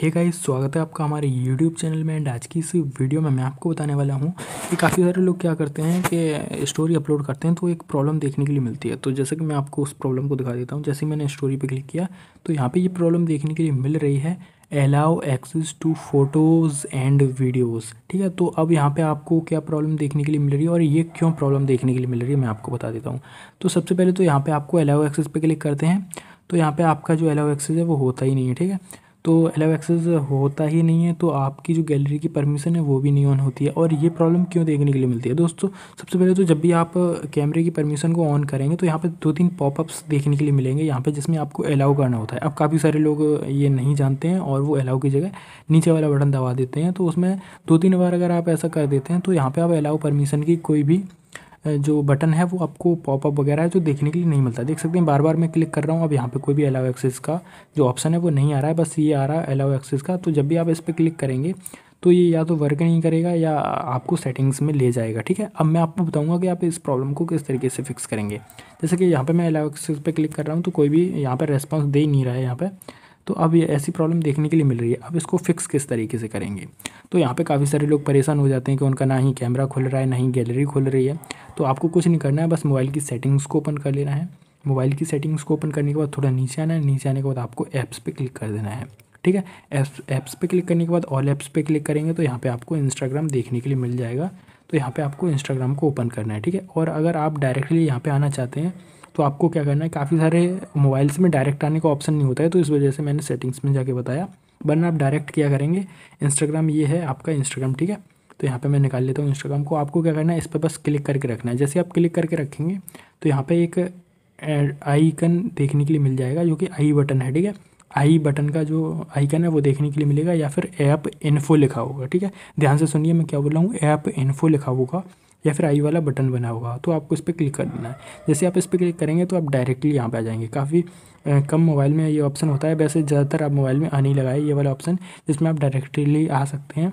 hey guys स्वागत है आपका हमारे यूट्यूब चैनल में एंड आज की इस वीडियो में मैं आपको बताने वाला हूँ कि काफ़ी सारे लोग क्या करते हैं कि स्टोरी अपलोड करते हैं तो एक प्रॉब्लम देखने के लिए मिलती है तो जैसे कि मैं आपको उस प्रॉब्लम को दिखा देता हूँ जैसे मैंने स्टोरी पे क्लिक किया तो यहाँ पे ये प्रॉब्लम देखने के लिए मिल रही है allow access to photos and videos ठीक है तो अब यहाँ पे आपको क्या प्रॉब्लम देखने के लिए मिल रही है और ये क्यों प्रॉब्लम देखने के लिए मिल रही है मैं आपको बता देता हूँ तो सबसे पहले तो यहाँ पर आपको एलाओ एक्सेस पे क्लिक करते हैं तो यहाँ पर आपका जो एलाओ एक्सेस है वो होता ही नहीं है ठीक है तो एलाउ एक्सेस होता ही नहीं है तो आपकी जो गैलरी की परमिशन है वो भी नहीं ऑन होती है और ये प्रॉब्लम क्यों देखने के लिए मिलती है दोस्तों सबसे पहले तो जब भी आप कैमरे की परमिशन को ऑन करेंगे तो यहाँ पर दो तीन पॉपअप्स देखने के लिए मिलेंगे यहाँ पर जिसमें आपको अलाउ करना होता है अब काफ़ी सारे लोग ये नहीं जानते हैं और वो अलाउ की जगह नीचे वाला बटन दबा देते हैं तो उसमें दो तीन बार अगर आप ऐसा कर देते हैं तो यहाँ पर आप अलाउ परमिशन की कोई भी जो बटन है वो आपको पॉपअप वगैरह है जो देखने के लिए नहीं मिलता देख सकते हैं बार बार मैं क्लिक कर रहा हूँ अब यहाँ पे कोई भी अलाउ एक्सेस का जो ऑप्शन है वो नहीं आ रहा है बस ये आ रहा है अलाउ एक्सेस का तो जब भी आप इस पर क्लिक करेंगे तो ये या तो वर्क नहीं करेगा या आपको सेटिंग्स में ले जाएगा ठीक है अब मैं आपको बताऊंगा कि आप इस प्रॉब्लम को किस तरीके से फिक्स करेंगे जैसे कि यहाँ पे मैं अलाउ एक्सेस पे क्लिक कर रहा हूँ तो कोई भी यहाँ पे रेस्पॉन्स दे ही नहीं रहा है यहाँ पे तो अब ये ऐसी प्रॉब्लम देखने के लिए मिल रही है अब इसको फिक्स किस तरीके से करेंगे तो यहाँ पे काफ़ी सारे लोग परेशान हो जाते हैं कि उनका ना ही कैमरा खुल रहा है ना ही गैलरी खुल रही है तो आपको कुछ नहीं करना है बस मोबाइल की सेटिंग्स को ओपन कर लेना है मोबाइल की सेटिंग्स को ओपन करने के बाद थोड़ा नीचे आना है नीचे आने के बाद आपको ऐप्स पर क्लिक कर देना है ठीक है ऐप्स ऐप्स पे क्लिक करने के बाद ऑल ऐप्स पर क्लिक करेंगे तो यहाँ पर आपको इंस्टाग्राम देखने के लिए मिल जाएगा तो यहाँ पर आपको इंस्टाग्राम को ओपन करना है ठीक है और अगर आप डायरेक्टली यहाँ पर आना चाहते हैं तो आपको क्या करना है काफ़ी सारे मोबाइल्स में डायरेक्ट आने का ऑप्शन नहीं होता है तो इस वजह से मैंने सेटिंग्स में जाके बताया वरना आप डायरेक्ट क्या करेंगे इंस्टाग्राम ये है आपका इंस्टाग्राम ठीक है तो यहाँ पे मैं निकाल लेता हूँ इंस्टाग्राम को आपको क्या करना है इस पर बस क्लिक करके रखना है जैसे आप क्लिक करके रखेंगे तो यहाँ पे एक आईकन देखने के लिए मिल जाएगा जो कि आई बटन है ठीक है आई बटन का जो आइकन है वो देखने के लिए मिलेगा या फिर ऐप इन्फो लिखा होगा ठीक है ध्यान से सुनिए मैं क्या बोल रहा हूँ ऐप इन्फो लिखा होगा या फिर आई वाला बटन बना हुआ तो आपको इस पर क्लिक कर देना है जैसे आप इस पर क्लिक करेंगे तो आप डायरेक्टली यहाँ पर आ जाएंगे काफ़ी कम मोबाइल में ये ऑप्शन होता है वैसे ज़्यादातर आप मोबाइल में आने लगा है ये वाला ऑप्शन जिसमें आप डायरेक्टली आ सकते हैं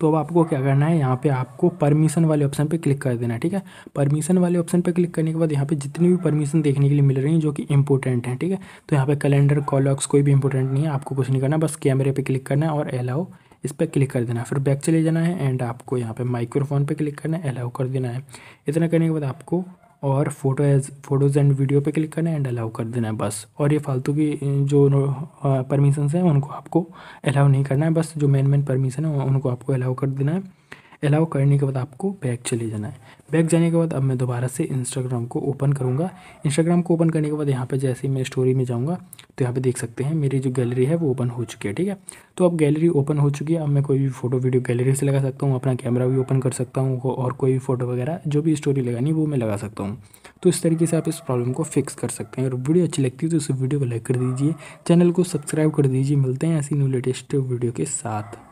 तो अब आपको क्या करना है यहाँ पे आपको परमिशन वाले ऑप्शन पे क्लिक कर देना है ठीक है परमिशन वाले ऑप्शन पे क्लिक करने के बाद यहाँ पे जितनी भी परमिशन देखने के लिए मिल रही हैं जो कि इंपॉर्टेंट हैं ठीक है तो यहाँ पे कैलेंडर कॉलॉक्स कोई भी इंपॉर्टेंट नहीं है आपको कुछ नहीं करना बस कैमरे पे क्लिक करना है और अलाउ इस पर क्लिक कर देना है फिर बैक चले जाना है एंड आपको यहाँ पे माइक्रोफोन पे क्लिक करना है अलाउ कर देना है इतना करने के बाद आपको और फोटो एज फोटोज़ एंड वीडियो पे क्लिक करना है एंड अलाउ कर देना है बस और ये फालतू की जो परमिशंस हैं उनको आपको अलाउ नहीं करना है बस जो मेन मेन परमिशन है उनको आपको अलाउ कर देना है अलाउ करने के बाद आपको बैक चले जाना है बैक जाने के बाद अब मैं दोबारा से इंस्टाग्राम को ओपन करूँगा इंस्टाग्राम को ओपन करने के बाद यहाँ पर जैसे ही मैं स्टोरी में जाऊँगा तो यहाँ पर देख सकते हैं मेरी जो गैलरी है वो ओपन हो चुकी है ठीक है तो अब गैलरी ओपन हो चुकी है अब मैं कोई भी फोटो वीडियो गैलरी से लगा सकता हूँ अपना कैमरा भी ओपन कर सकता हूँ और कोई भी फ़ोटो वगैरह जो भी स्टोरी लगानी वो मैं लगा सकता हूँ तो इस तरीके से आप इस प्रॉब्लम को फिक्स कर सकते हैं और वीडियो अच्छी लगती है तो इस वीडियो को लाइक कर दीजिए चैनल को सब्सक्राइब कर दीजिए मिलते हैं ऐसी न्यू लेटेस्ट वीडियो के साथ